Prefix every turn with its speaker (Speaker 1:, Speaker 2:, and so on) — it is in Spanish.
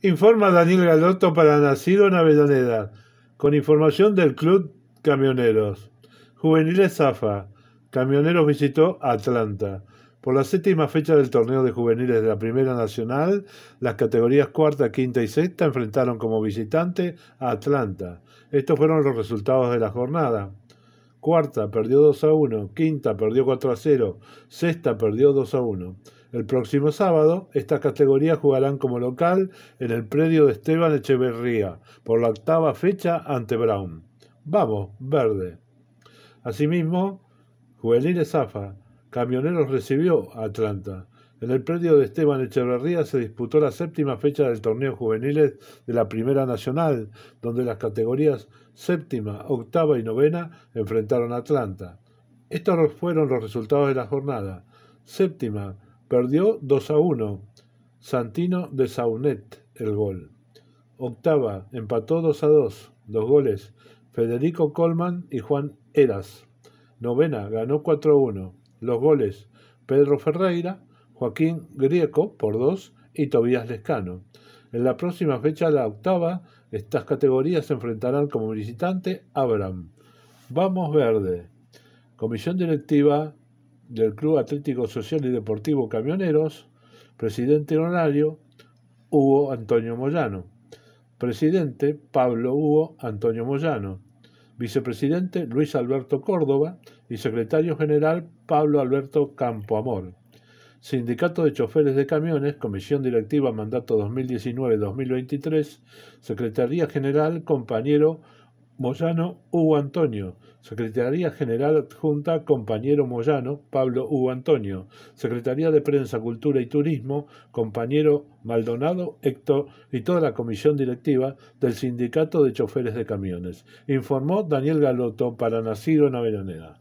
Speaker 1: Informa Daniel Galotto para Nacido en Avellaneda, con información del Club Camioneros. Juveniles Zafa. Camioneros visitó Atlanta. Por la séptima fecha del torneo de juveniles de la Primera Nacional, las categorías cuarta, quinta y sexta enfrentaron como visitante a Atlanta. Estos fueron los resultados de la jornada. Cuarta perdió 2 a 1, quinta perdió 4 a 0, sexta perdió 2 a 1. El próximo sábado, estas categorías jugarán como local en el predio de Esteban Echeverría por la octava fecha ante Brown. Vamos, verde. Asimismo, Juveniles AFA, Camioneros recibió a Atlanta. En el predio de Esteban Echeverría se disputó la séptima fecha del torneo juveniles de la Primera Nacional, donde las categorías séptima, octava y novena enfrentaron a Atlanta. Estos fueron los resultados de la jornada. Séptima, Perdió 2 a 1. Santino de Saunet el gol. Octava, empató 2 a 2. Dos goles. Federico Colman y Juan Eras. Novena, ganó 4 a 1. Los goles. Pedro Ferreira, Joaquín Grieco por 2 y Tobías Lescano. En la próxima fecha, la octava, estas categorías se enfrentarán como visitante Abraham. Vamos Verde. Comisión Directiva del Club Atlético Social y Deportivo Camioneros, presidente honorario Hugo Antonio Moyano, presidente Pablo Hugo Antonio Moyano, vicepresidente Luis Alberto Córdoba y secretario general Pablo Alberto Campoamor. Sindicato de Choferes de Camiones, Comisión Directiva Mandato 2019-2023, Secretaría General, compañero Moyano Hugo Antonio, Secretaría General Adjunta compañero Moyano Pablo Hugo Antonio, Secretaría de Prensa, Cultura y Turismo compañero Maldonado Héctor y toda la comisión directiva del Sindicato de Choferes de Camiones, informó Daniel Galoto para Nacido en Avellaneda.